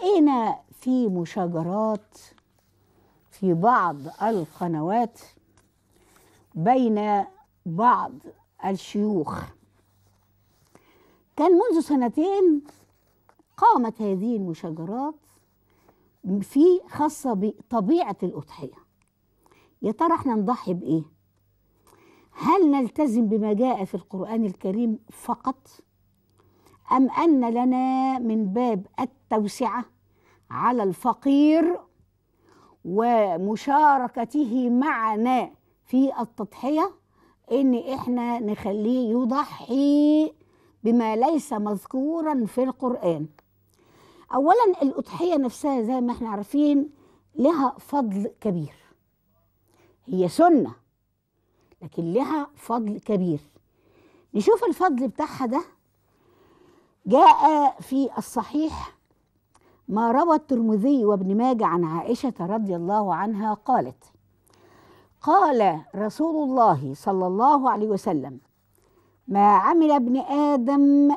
لقينا في مشاجرات في بعض القنوات بين بعض الشيوخ كان منذ سنتين قامت هذه المشاجرات في خاصة بطبيعة الأضحية يا ترى احنا نضحي بإيه؟ هل نلتزم بما جاء في القرآن الكريم فقط؟ أم أن لنا من باب التوسعة على الفقير ومشاركته معنا في التضحية إن إحنا نخليه يضحي بما ليس مذكورا في القرآن أولا الأضحية نفسها زي ما احنا عارفين لها فضل كبير هي سنة لكن لها فضل كبير نشوف الفضل بتاعها ده جاء في الصحيح ما روى الترمذي وابن ماجه عن عائشة رضي الله عنها قالت قال رسول الله صلى الله عليه وسلم ما عمل ابن آدم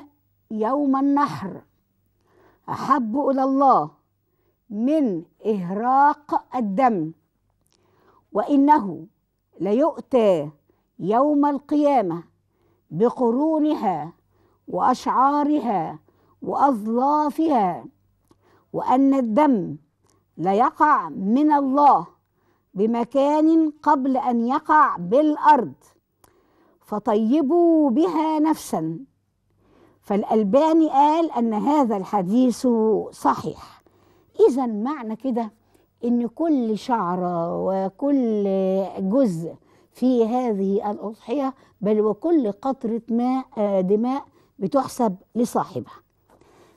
يوم النحر أحب إلى الله من إهراق الدم وإنه ليؤتى يوم القيامة بقرونها واشعارها واظلافها وان الدم لا يقع من الله بمكان قبل ان يقع بالارض فطيبوا بها نفسا فالالباني قال ان هذا الحديث صحيح اذا معنى كده ان كل شعره وكل جزء في هذه الاضحيه بل وكل قطره ماء آه، دماء بتحسب لصاحبها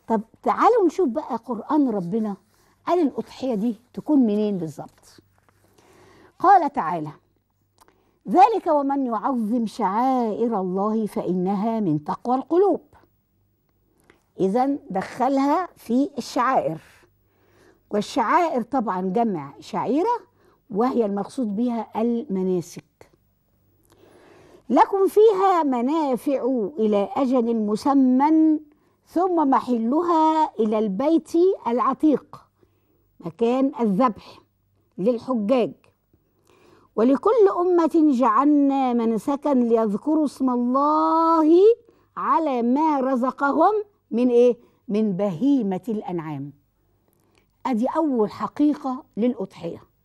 طب تعالوا نشوف بقى قرآن ربنا قال الأضحية دي تكون منين بالظبط قال تعالى ذلك ومن يعظم شعائر الله فإنها من تقوى القلوب إذا دخلها في الشعائر والشعائر طبعا جمع شعيرة وهي المقصود بها المناسك لكم فيها منافع إلى أجل مسمى ثم محلها إلى البيت العتيق مكان الذبح للحجاج ولكل أمة جعلنا منسكا ليذكروا اسم الله على ما رزقهم من إيه؟ من بهيمة الأنعام أدي أول حقيقة للأضحية